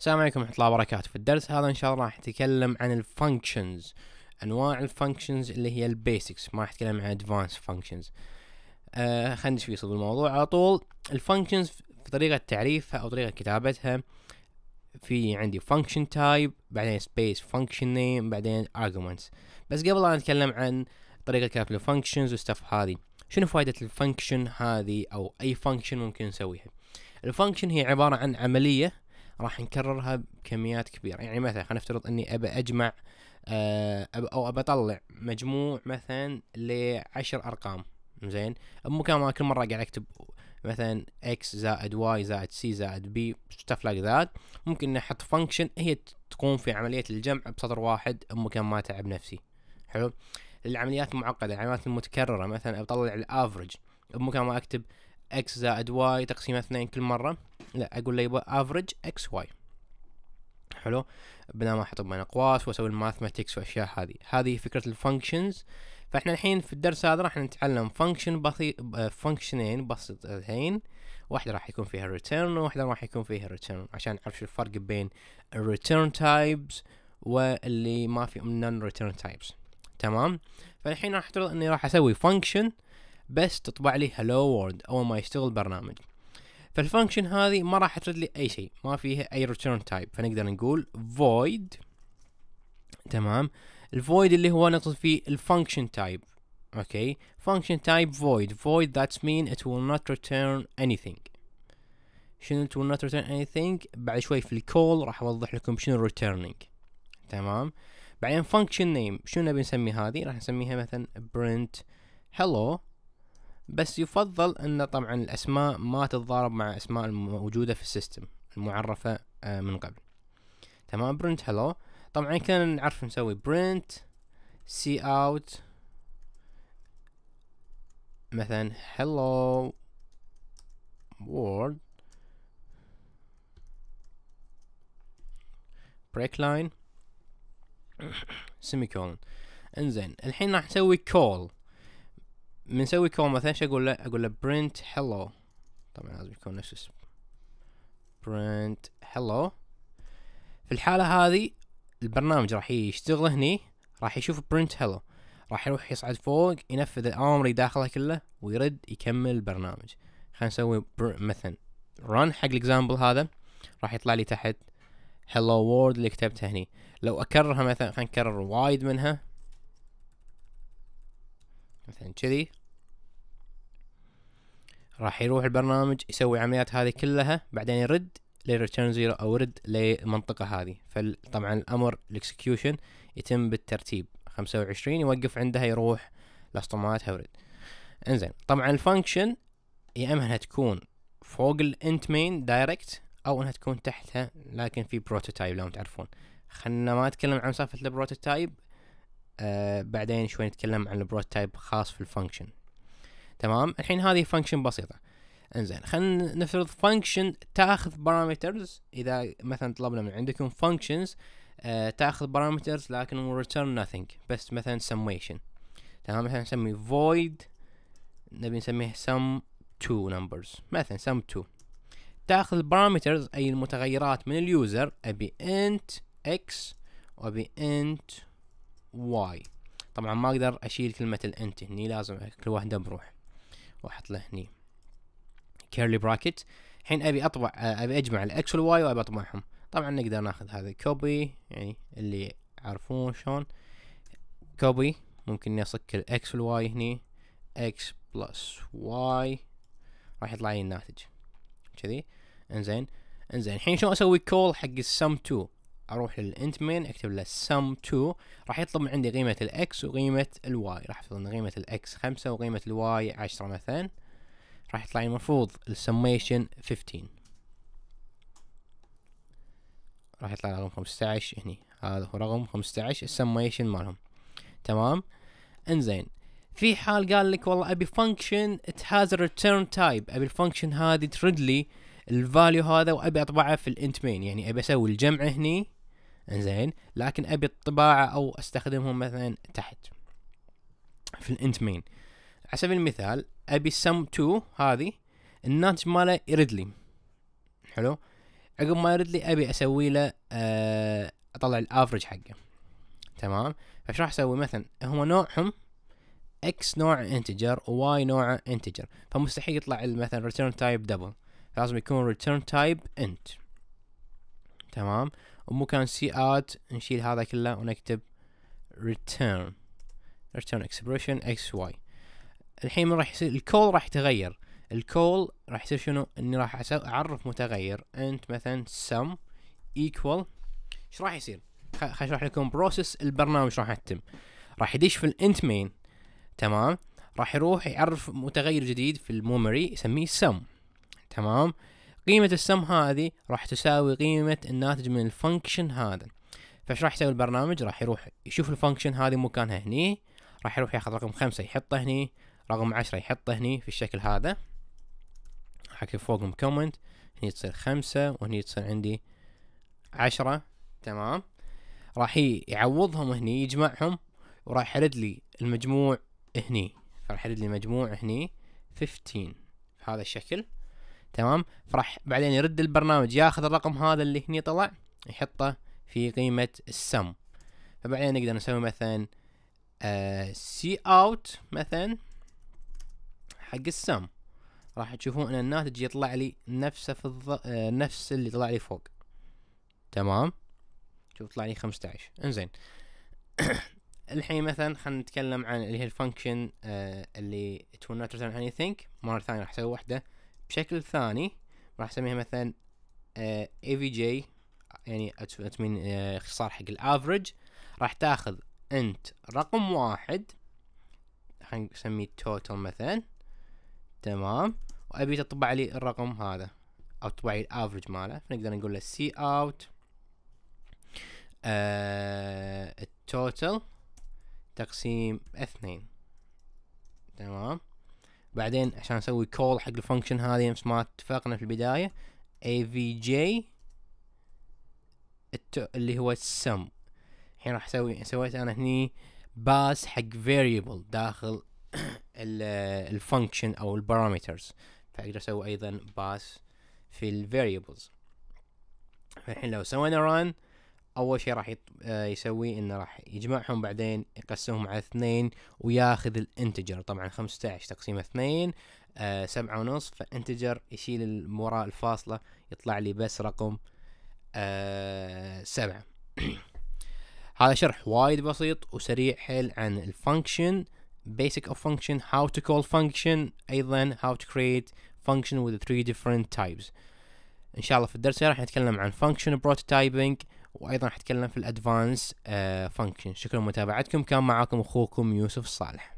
السلام عليكم ورحمة الله وبركاته في الدرس هذا إن شاء الله راح نتكلم عن الفانكشنز أنواع الفانكشنز اللي هي البيسكس ما راح نتكلم عن ادفانس فانكشنز آه خلينا ندش في صلب الموضوع على طول الفانكشنز في طريقة تعريفها أو طريقة كتابتها في عندي فانكشن تايب بعدين سبيس فانكشن نيم بعدين arguments بس قبل لا نتكلم عن طريقة كتابة الفانكشنز والستف هذه شنو فائدة الفانكشن هذه أو أي فانكشن ممكن نسويها الفانكشن هي عبارة عن عملية راح نكررها بكميات كبيره يعني مثلا خلينا نفترض اني ابى اجمع آه، او ابى اطلع مجموع مثلا لعشر ارقام زين بمكان ما كل مره قاعد اكتب مثلا اكس زائد واي زائد سي زائد بي ستاف لايك ذات ممكن نحط فانكشن هي تقوم في عمليه الجمع بسطر واحد بمكان ما تعب نفسي حلو العمليات المعقده العمليات المتكرره مثلا اطلع الافرج بمكان ما اكتب اكس زائد واي تقسيم اثنين كل مرة لا اقول له يبقى افريج اكس واي حلو بدنا ما احط بين اقواس واسوي الماثماتكس والاشياء هذه هذه فكرة الفانكشنز فاحنا الحين في الدرس هذا راح نتعلم فانكشن بسيط فانكشنين آه، بسيط الحين واحدة راح يكون فيها ريتيرن وواحدة راح يكون فيها ريتيرن عشان نعرف شو الفرق بين الريتيرن تايبس واللي ما في نون ريتيرن تايبس تمام فالحين راح افترض اني راح اسوي فانكشن بس تطبع لي هلو وورد اول ما يشتغل البرنامج فالفانكشن هذه ما راح ترد لي اي شيء ما فيها اي ريتيرن تايب فنقدر نقول void تمام الفويد اللي هو نقصد فيه الفانكشن تايب اوكي فانكشن تايب void void that's mean it will not return anything شنو it will not return anything بعد شوي في الكول راح اوضح لكم شنو returning تمام بعدين function name شنو نبي نسمي هذه راح نسميها مثلا print hello بس يفضل ان طبعا الاسماء ما تتضارب مع اسماء الموجوده في السيستم المعرفه آه، من قبل تمام برنت هلو طبعا كان نعرف نسوي برنت سي اوت مثلا هلو وورد بريك لاين سيمي كولن انزين الحين راح نسوي كول بنسوي كول مثلا ايش اقول له اقول له برنت hello طبعا لازم يكون نفس اسم برنت hello في الحالة هذه البرنامج راح يشتغل هني راح يشوف برنت هلو راح يروح يصعد فوق ينفذ الامر اللي داخله كله ويرد يكمل البرنامج خلينا نسوي مثلا run حق الاكزامبل هذا راح يطلع لي تحت hello world اللي كتبتها هني لو اكررها مثلا خلينا نكرر وايد منها مثلا كذي راح يروح البرنامج يسوي عمليات هذه كلها بعدين يرد للريتيرن زيرو او يرد للمنطقه هذه فطبعا الامر الاكسكيوشن يتم بالترتيب 25 يوقف عندها يروح لاسطمات هورد انزين طبعا الفانكشن يا اما انها تكون فوق الانت مين دايركت او انها تكون تحتها لكن في بروتوتايب لو تعرفون خلنا ما نتكلم عن مسافه البروتوتايب آه بعدين شوي نتكلم عن البروتوتايب خاص في الفانكشن تمام الحين هذه فانكشن بسيطه انزين خلينا نفرض فانكشن تاخذ بارامترز اذا مثلا طلبنا من عندكم فانكشنز آه تاخذ بارامترز لكن ريتيرن nothing بس مثلا summation تمام مثلا نسمي void نبي نسميه sum two numbers مثلا sum two تاخذ بارامترز اي المتغيرات من اليوزر ابي int x وابي int y طبعا ما اقدر اشيل كلمة الانت هني لازم كل واحدة بروح واحط له هني كيرلي براكت الحين ابي اطبع ابي اجمع الاكس والواي وابي اطبعهم طبعا نقدر ناخذ هذا كوبي يعني اللي عارفون شلون كوبي ممكن اني اصك الاكس والواي هني اكس بلس واي راح يطلع لي الناتج كذي انزين انزين الحين شلون اسوي كول حق السم 2 اروح للانت مين اكتب له sum 2 راح يطلب من عندي قيمة الاكس وقيمة الواي راح احط ان قيمة الاكس خمسة وقيمة الواي عشرة مثلا راح يطلع لي المفروض السميشن 15 راح يطلع رقم 15 هني هذا هو رقم 15 السميشن مالهم تمام انزين في حال قال لك والله ابي فانكشن ات هاز ريتيرن تايب ابي الفانكشن هذه ترد لي الفاليو هذا وابي اطبعه في الانت مين يعني ابي اسوي الجمع هني زين لكن ابي الطباعه او استخدمهم مثلا تحت في الانت مين على سبيل المثال ابي سم 2 هذه الناتج ماله يرد لي حلو عقب ما يرد لي ابي اسوي له أه اطلع الافرج حقه تمام فايش راح اسوي مثلا هو نوعهم اكس نوع انتجر وواي نوع انتجر فمستحيل يطلع مثلا ريتيرن تايب دبل لازم يكون ريتيرن تايب انت تمام ومكان سي ات نشيل هذا كله ونكتب return return expression x y الحين راح يصير الكول راح يتغير الكول راح يصير شنو اني راح اعرف متغير انت مثلا sum equal ايش راح يصير خل اشرح لكم بروسس البرنامج راح يتم راح يدش في الانت مين تمام راح يروح يعرف متغير جديد في الميموري يسميه sum تمام قيمة السم هذه راح تساوي قيمة الناتج من الفانكشن هذا فش راح يسوي البرنامج راح يروح يشوف الفانكشن هذه مكانها هني راح يروح ياخذ رقم خمسة يحطه هني رقم عشرة يحطه هني في الشكل هذا راح اكتب فوقهم كومنت هني تصير خمسة وهني تصير عندي عشرة تمام راح يعوضهم هني يجمعهم وراح يحرد لي المجموع هني راح يحرد لي مجموع هني 15 بهذا الشكل تمام فراح بعدين يرد البرنامج ياخذ الرقم هذا اللي هني طلع يحطه في قيمة السم فبعدين نقدر نسوي مثلا سي آه، اوت مثلا حق السم راح تشوفون ان الناتج يطلع لي نفسه في الض... آه، نفس اللي طلع لي فوق تمام شوف طلع لي 15 انزين الحين مثلا خلينا نتكلم عن اللي هي الفانكشن آه اللي تو نوت ريتيرن اني ثينك مره ثانيه راح اسوي واحده بشكل ثاني راح اسميها مثلا اي في جي يعني اتمنى آه، اختصار حق الافرج راح تاخذ انت رقم واحد خلينا نسميه توتال مثلا تمام وابي تطبع لي الرقم هذا او تطبع لي الافرج ماله فنقدر نقول له سي اوت التوتال تقسيم اثنين تمام بعدين عشان اسوي كول حق الفانكشن هذه نفس ما اتفقنا في البداية avj اللي هو السم الحين راح اسوي سويت انا هني باس حق variable داخل الفانكشن او البارامترز فاقدر اسوي ايضا باس في الفاريبلز فالحين لو سوينا run اول شيء راح آه، يسوي انه راح يجمعهم بعدين يقسمهم على اثنين وياخذ الانتجر طبعا 15 تقسيم اثنين آه سبعة ونص فانتجر يشيل وراء الفاصلة يطلع لي بس رقم آه سبعة هذا شرح وايد بسيط وسريع حيل عن الفانكشن basic of function how to call function ايضا how to create function with three different types ان شاء الله في الدرس راح نتكلم عن function prototyping وايضا راح نتكلم في الادفانس فانكشن آه، شكرا لمتابعتكم كان معاكم اخوكم يوسف صالح